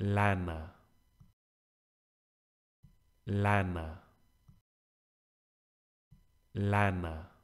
lana, lana, lana.